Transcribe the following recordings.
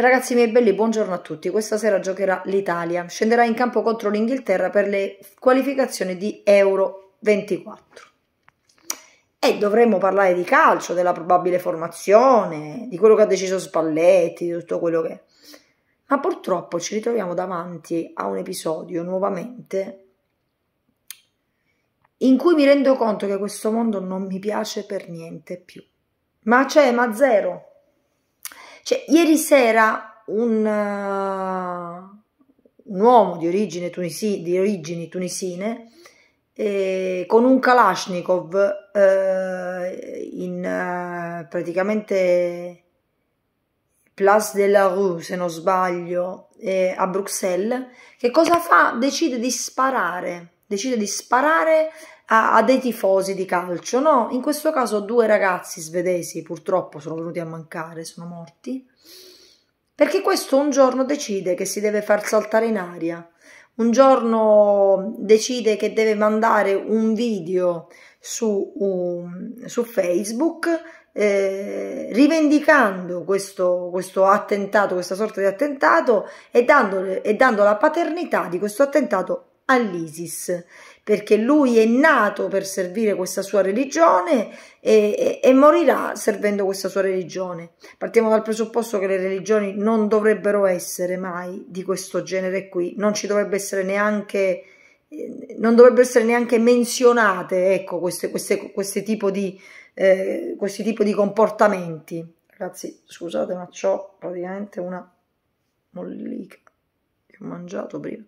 Ragazzi miei belli, buongiorno a tutti. Questa sera giocherà l'Italia. Scenderà in campo contro l'Inghilterra per le qualificazioni di Euro 24. E dovremmo parlare di calcio, della probabile formazione, di quello che ha deciso Spalletti, di tutto quello che... Ma purtroppo ci ritroviamo davanti a un episodio nuovamente in cui mi rendo conto che questo mondo non mi piace per niente più. Ma c'è, ma zero. Cioè, ieri sera un, uh, un uomo di, origine tunisi, di origini tunisine eh, con un Kalashnikov eh, in eh, praticamente Place de la Rue, se non sbaglio, eh, a Bruxelles, che cosa fa? Decide di sparare, decide di sparare a, a, dei tifosi di calcio, no? In questo caso due ragazzi svedesi purtroppo sono venuti a mancare, sono morti, perché questo un giorno decide che si deve far saltare in aria, un giorno decide che deve mandare un video su, um, su Facebook eh, rivendicando questo, questo, attentato, questa sorta di attentato e dando, e dando la paternità di questo attentato all'ISIS perché lui è nato per servire questa sua religione e, e, e, morirà servendo questa sua religione. Partiamo dal presupposto che le religioni non dovrebbero essere mai di questo genere qui, non ci dovrebbe essere neanche eh, non dovrebbero essere neanche menzionate ecco, queste, queste, queste tipo di, eh, questi tipi di comportamenti. Ragazzi, scusate, ma ho praticamente una mollica che ho mangiato prima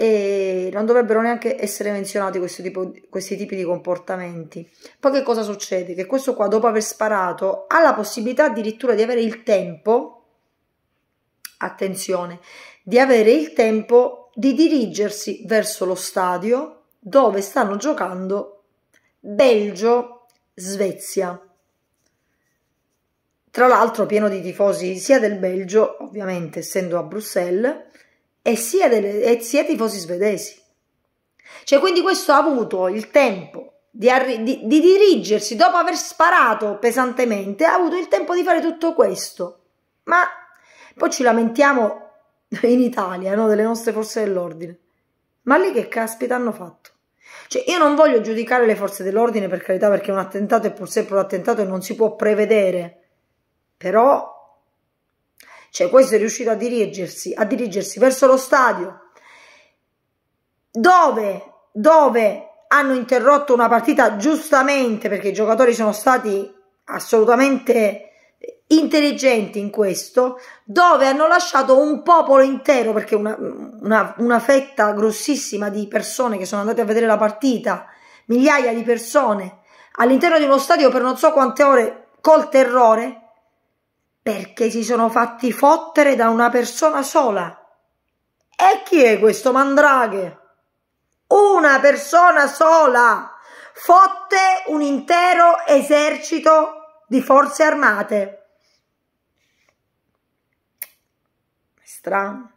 e non dovrebbero neanche essere menzionati questi, tipo, questi tipi di comportamenti. Poi che cosa succede? Che questo qua dopo aver sparato ha la possibilità addirittura di avere il tempo, attenzione, di avere il tempo di dirigersi verso lo stadio dove stanno giocando Belgio-Svezia. Tra l'altro pieno di tifosi sia del Belgio, ovviamente essendo a Bruxelles, e sia, delle, e sia tifosi svedesi. Cioè, quindi questo ha avuto il tempo di, di, di, dirigersi dopo aver sparato pesantemente, ha avuto il tempo di fare tutto questo. Ma poi ci lamentiamo in Italia no? delle nostre forze dell'ordine. Ma lì che caspita hanno fatto? Cioè, io non voglio giudicare le forze dell'ordine per carità, perché un attentato è pur sempre un attentato e non si può prevedere. Però cioè questo è riuscito a dirigersi, a dirigersi verso lo stadio dove, dove hanno interrotto una partita giustamente perché i giocatori sono stati assolutamente intelligenti in questo, dove hanno lasciato un popolo intero, perché una, una, una, fetta grossissima di persone che sono andate a vedere la partita, migliaia di persone, all'interno di uno stadio per non so quante ore, col terrore, perché si sono fatti fottere da una persona sola. E chi è questo mandraghe? Una persona sola fotte un intero esercito di forze armate. Strano.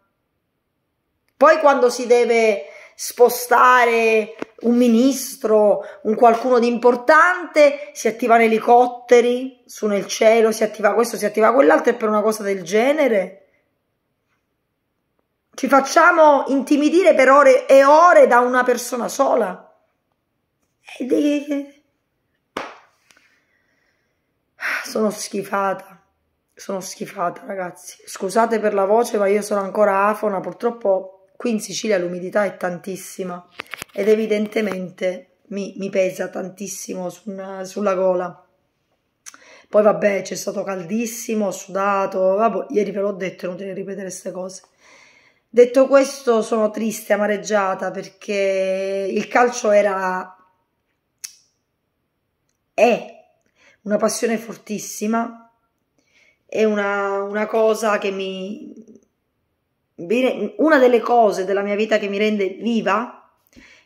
Poi quando si deve spostare un ministro, un qualcuno di importante, si attivano elicotteri su nel cielo, si attiva questo, si attiva quell'altro e per una cosa del genere. Ci facciamo intimidire per ore e ore da una persona sola. Sono schifata. Sono schifata, ragazzi. Scusate per la voce, ma io sono ancora afona, purtroppo Qui in Sicilia l'umidità è tantissima ed evidentemente mi, mi pesa tantissimo su una, sulla gola. Poi vabbè, c'è stato caldissimo, ho sudato, vabbè, ieri ve l'ho detto, inutile ripetere queste cose. Detto questo sono triste, amareggiata perché il calcio era è una passione fortissima, è una, una cosa che mi, una delle cose della mia vita che mi rende viva,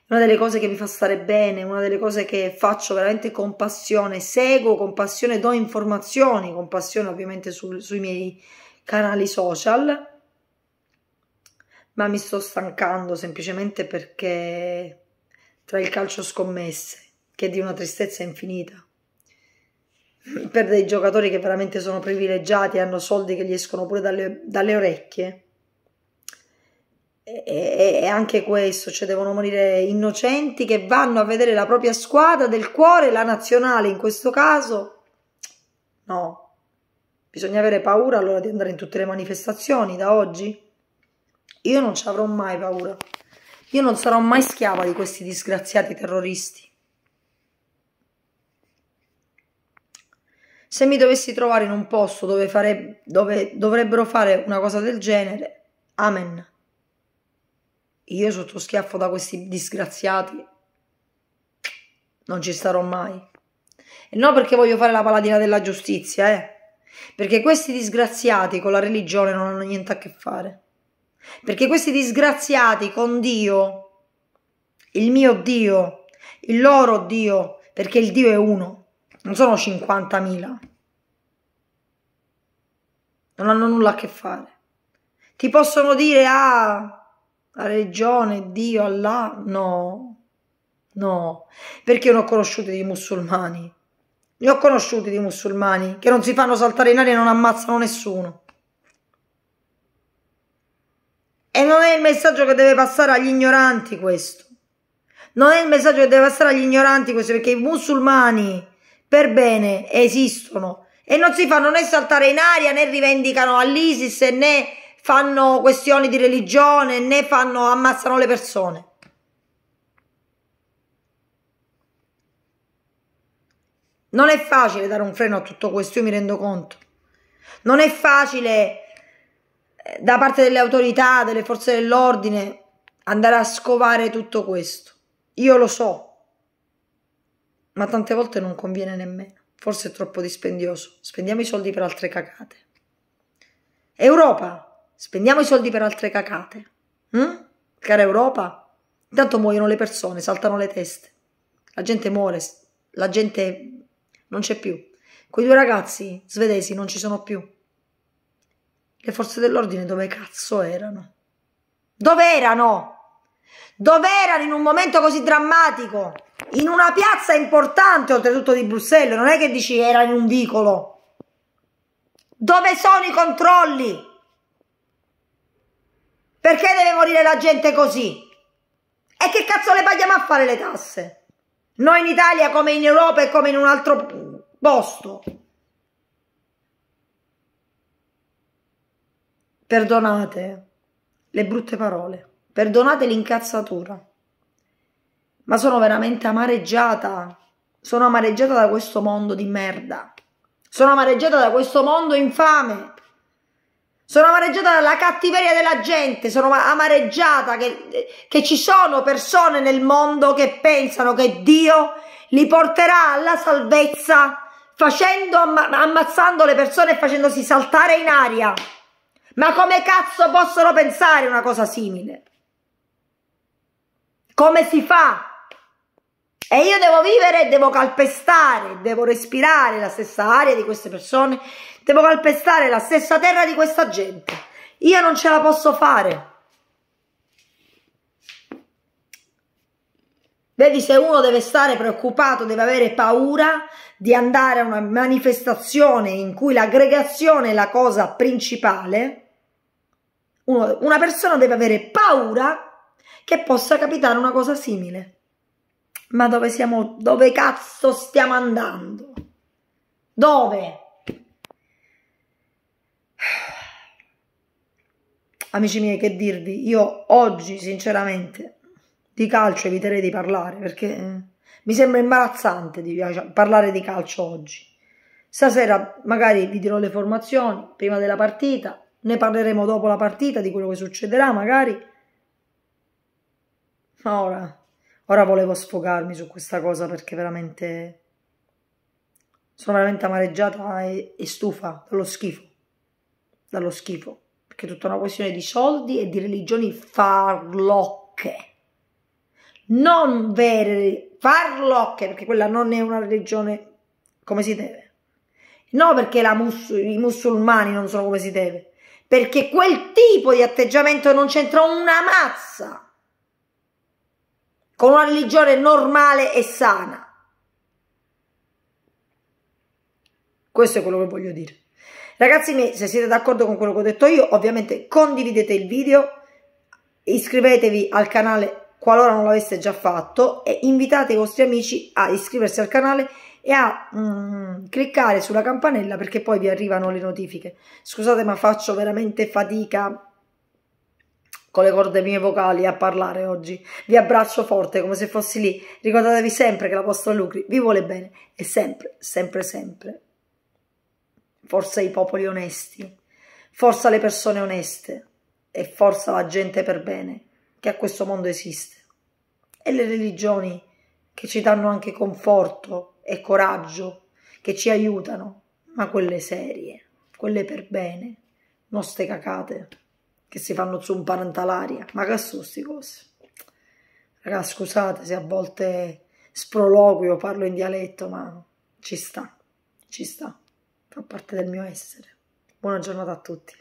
una delle cose che mi fa stare bene, una delle cose che faccio veramente con passione, seguo con passione, do informazioni con passione ovviamente su, sui miei canali social, ma mi sto stancando semplicemente perché tra il calcio scommesse, che è di una tristezza infinita, per dei giocatori che veramente sono privilegiati e hanno soldi che gli escono pure dalle, dalle orecchie e, e anche questo, cioè devono morire innocenti che vanno a vedere la propria squadra del cuore, la nazionale in questo caso. No, bisogna avere paura allora di andare in tutte le manifestazioni da oggi. Io non ci avrò mai paura. Io non sarò mai schiava di questi disgraziati terroristi. Se mi dovessi trovare in un posto dove, fare, dove dovrebbero fare una cosa del genere, amen. Io sotto schiaffo da questi disgraziati non ci starò mai. E no perché voglio fare la paladina della giustizia, eh. Perché questi disgraziati con la religione non hanno niente a che fare. Perché questi disgraziati con Dio, il mio Dio, il loro Dio, perché il Dio è uno, non sono 50.000. Non hanno nulla a che fare. Ti possono dire, ah, la religione, Dio, Allah, no, no, perché non ho conosciuti dei musulmani, ne ho conosciuti di musulmani che non si fanno saltare in aria e non ammazzano nessuno. E non è il messaggio che deve passare agli ignoranti questo. Non è il messaggio che deve passare agli ignoranti questo, perché i musulmani per bene esistono e non si fanno né saltare in aria né rivendicano all'ISIS né fanno questioni di religione né fanno, ammazzano le persone. Non è facile dare un freno a tutto questo, io mi rendo conto. Non è facile eh, da parte delle autorità, delle forze dell'ordine, andare a scovare tutto questo. Io lo so, ma tante volte non conviene nemmeno. Forse è troppo dispendioso. Spendiamo i soldi per altre cacate. Europa, Spendiamo i soldi per altre cacate. Mm? Cara Europa, intanto muoiono le persone, saltano le teste. La gente muore, la gente non c'è più. Quei due ragazzi svedesi non ci sono più. Le forze dell'ordine dove cazzo erano? Dove erano? Dove erano in un momento così drammatico? In una piazza importante, oltretutto di Bruxelles, non è che dici era in un vicolo. Dove sono i controlli? Perché deve morire la gente così? E che cazzo le paghiamo a fare le tasse? Noi in Italia come in Europa e come in un altro posto. Perdonate le brutte parole, perdonate l'incazzatura, ma sono veramente amareggiata. Sono amareggiata da questo mondo di merda. Sono amareggiata da questo mondo infame. Sono amareggiata dalla cattiveria della gente, sono amareggiata che, che ci sono persone nel mondo che pensano che Dio li porterà alla salvezza facendo, ammazzando le persone e facendosi saltare in aria. Ma come cazzo possono pensare una cosa simile? Come si fa? E io devo vivere, devo calpestare, devo respirare la stessa aria di queste persone, devo calpestare la stessa terra di questa gente. Io non ce la posso fare. Vedi se uno deve stare preoccupato, deve avere paura di andare a una manifestazione in cui l'aggregazione è la cosa principale, uno, una persona deve avere paura che possa capitare una cosa simile. Ma dove siamo? Dove cazzo stiamo andando? Dove? Amici miei, che dirvi? Io oggi, sinceramente, di calcio eviterei di parlare perché eh, mi sembra imbarazzante di cioè, parlare di calcio oggi. Stasera magari vi dirò le formazioni prima della partita, ne parleremo dopo la partita di quello che succederà magari. Ma ora Ora volevo sfogarmi su questa cosa perché veramente sono veramente amareggiata e, e stufa dallo schifo. Dallo schifo. Perché è tutta una questione di soldi e di religioni farlocche. Non vere farlocche, perché quella non è una religione come si deve. No perché mus i musulmani non sono come si deve. Perché quel tipo di atteggiamento non c'entra una mazza con una religione normale e sana. Questo è quello che voglio dire. Ragazzi miei, se siete d'accordo con quello che ho detto io, ovviamente condividete il video, iscrivetevi al canale qualora non l'aveste già fatto e invitate i vostri amici a iscriversi al canale e a mm, cliccare sulla campanella perché poi vi arrivano le notifiche. Scusate ma faccio veramente fatica con le corde mie vocali a parlare oggi. Vi abbraccio forte come se fossi lì. Ricordatevi sempre che la vostra Lucri vi vuole bene e sempre, sempre, sempre. Forza i popoli onesti, forza le persone oneste e forza la gente per bene che a questo mondo esiste. E le religioni che ci danno anche conforto e coraggio, che ci aiutano, ma quelle serie, quelle per bene, non ste cacate che si fanno zumparare all'aria. Ma che sono queste cose? Raga, scusate se a volte sproloquio, parlo in dialetto, ma ci sta, ci sta, fa parte del mio essere. Buona giornata a tutti.